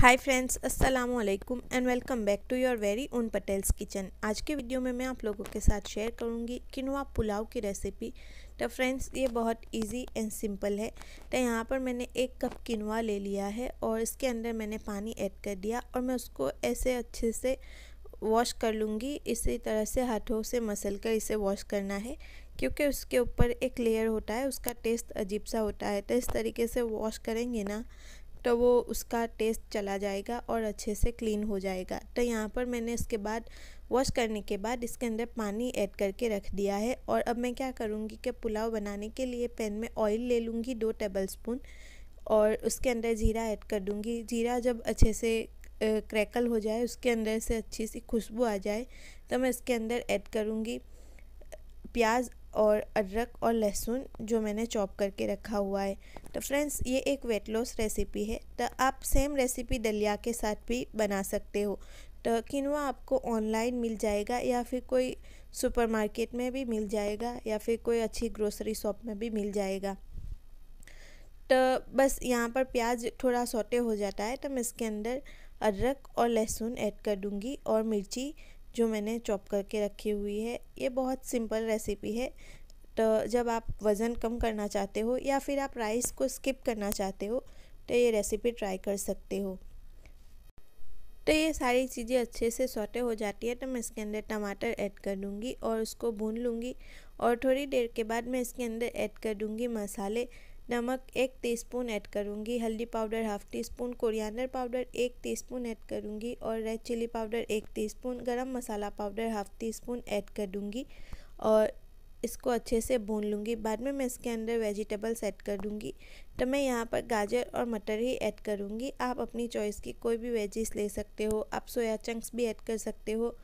हाय friends अस्सलाम वालेकुम and welcome back to your very own Patel's kitchen आज के वीडियो में मैं आप लोगों के साथ शेयर करूंगी किनवा पुलाव की रेसिपी तो फ्रेंड्स ये बहुत इजी एंड सिंपल है तो यहाँ पर मैंने एक कप किनवा ले लिया है और इसके अंदर मैंने पानी ऐड कर दिया और मैं उसको ऐसे अच्छे से वॉश कर लूँगी इसी तरह से हाथों से मसल कर इसे वॉश करना है क्योंकि उसके ऊपर एक लेयर होता है उसका टेस्ट अजीब सा होता है तो इस तरीके से वॉश करेंगे ना तो वो उसका टेस्ट चला जाएगा और अच्छे से क्लीन हो जाएगा तो यहाँ पर मैंने इसके बाद वॉश करने के बाद इसके अंदर पानी ऐड करके रख दिया है और अब मैं क्या करूँगी कि पुलाव बनाने के लिए पैन में ऑयल ले लूँगी दो टेबल स्पून और उसके अंदर ज़ीरा ऐड कर दूँगी ज़ीरा जब अच्छे से क्रैकल हो जाए उसके अंदर से अच्छी सी खुशबू आ जाए तो मैं इसके अंदर ऐड करूँगी प्याज और अदरक और लहसुन जो मैंने चॉप करके रखा हुआ है तो फ्रेंड्स ये एक वेट लॉस रेसिपी है तो आप सेम रेसिपी दलिया के साथ भी बना सकते हो तो किनवा आपको ऑनलाइन मिल जाएगा या फिर कोई सुपरमार्केट में भी मिल जाएगा या फिर कोई अच्छी ग्रोसरी शॉप में भी मिल जाएगा तो बस यहाँ पर प्याज थोड़ा सोटे हो जाता है तो मैं इसके अंदर अदरक और लहसुन ऐड कर दूँगी और मिर्ची जो मैंने चॉप करके रखी हुई है ये बहुत सिंपल रेसिपी है तो जब आप वज़न कम करना चाहते हो या फिर आप राइस को स्किप करना चाहते हो तो ये रेसिपी ट्राई कर सकते हो तो ये सारी चीज़ें अच्छे से सोटे हो जाती है तो मैं इसके अंदर टमाटर ऐड कर दूँगी और उसको भून लूँगी और थोड़ी देर के बाद मैं इसके अंदर ऐड कर दूँगी मसाले नमक एक टीस्पून ऐड करूँगी हल्दी powder half teaspoon coriander powder एक टीस्पून ऐड करूँगी और रेड चिली पाउडर एक teaspoon garam masala powder half teaspoon add कर दूँगी और इसको अच्छे से भून लूँगी बाद में मैं इसके अंदर वेजिटेबल्स ऐड कर दूँगी तो मैं यहाँ पर गाजर और मटर ही ऐड करूँगी आप अपनी चॉइस की कोई भी वेजिस ले सकते हो आप सोया चंक्स भी ऐड कर सकते हो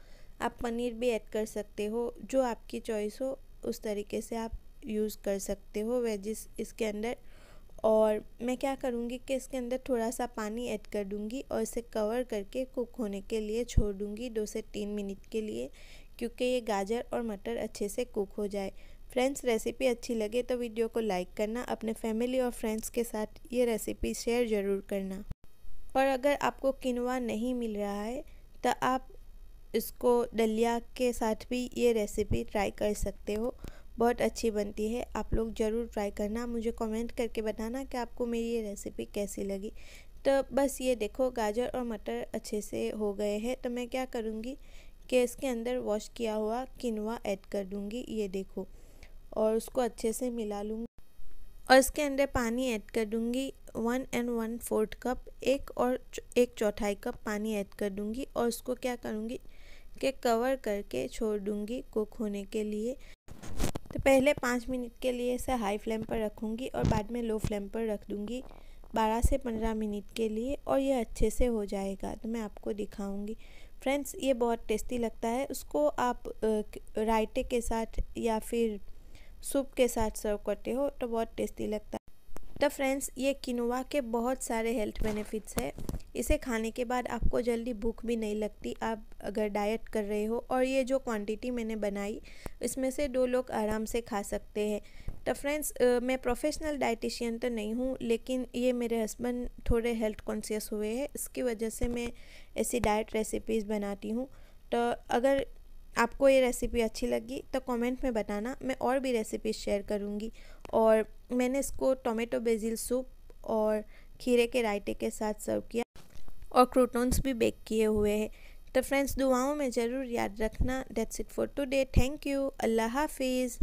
आप पनीर भी ऐड कर सकते हो जो आपकी चॉइस हो उस तरीके से आप यूज़ कर सकते हो वेजिस इसके अंदर और मैं क्या करूँगी कि इसके अंदर थोड़ा सा पानी ऐड कर दूँगी और इसे कवर करके कुक होने के लिए छोड़ दूँगी दो से तीन मिनट के लिए क्योंकि ये गाजर और मटर अच्छे से कुक हो जाए फ्रेंड्स रेसिपी अच्छी लगे तो वीडियो को लाइक करना अपने फैमिली और फ्रेंड्स के साथ ये रेसिपी शेयर ज़रूर करना और अगर आपको किनवा नहीं मिल रहा है तो आप इसको दलिया के साथ भी ये रेसिपी ट्राई कर सकते हो बहुत अच्छी बनती है आप लोग ज़रूर ट्राई करना मुझे कमेंट करके बताना कि आपको मेरी ये रेसिपी कैसी लगी तो बस ये देखो गाजर और मटर अच्छे से हो गए हैं तो मैं क्या करूँगी कि इसके अंदर वॉश किया हुआ किनवा ऐड कर दूँगी ये देखो और उसको अच्छे से मिला लूँगी और इसके अंदर पानी ऐड कर दूँगी one and one fourth cup एक और एक चौथाई कप पानी ऐड कर दूँगी और उसको क्या करूँगी कि कवर करके छोड़ दूँगी कुक होने के लिए तो पहले पाँच मिनट के लिए इसे हाई फ्लेम पर रखूँगी और बाद में लो फ्लेम पर रख दूँगी बारह से पंद्रह मिनट के लिए और ये अच्छे से हो जाएगा तो मैं आपको दिखाऊँगी फ्रेंड्स ये बहुत टेस्टी लगता है उसको आप रायते के साथ या फिर सूप के साथ सर्व करते हो तो बहुत टेस्टी लगता है तो फ्रेंड्स ये किनोवा के बहुत सारे हेल्थ बेनिफिट्स है इसे खाने के बाद आपको जल्दी भूख भी नहीं लगती आप अगर डाइट कर रहे हो और ये जो क्वांटिटी मैंने बनाई इसमें से दो लोग आराम से खा सकते हैं तो फ्रेंड्स मैं प्रोफेशनल डाइटिशियन तो नहीं हूँ लेकिन ये मेरे हस्बैंड थोड़े हेल्थ कॉन्शियस हुए हैं इसकी वजह से मैं ऐसी डाइट रेसिपीज़ बनाती हूँ तो अगर आपको ये रेसिपी अच्छी लगी तो कमेंट में बताना मैं और भी रेसिपी शेयर करूँगी और मैंने इसको टोमेटो बेजिल सूप और खीरे के रायते के साथ सर्व किया और क्रोटोन्स भी बेक किए हुए हैं तो फ्रेंड्स दुआओं में ज़रूर याद रखना that's it for today thank you अल्लाह हाफिज़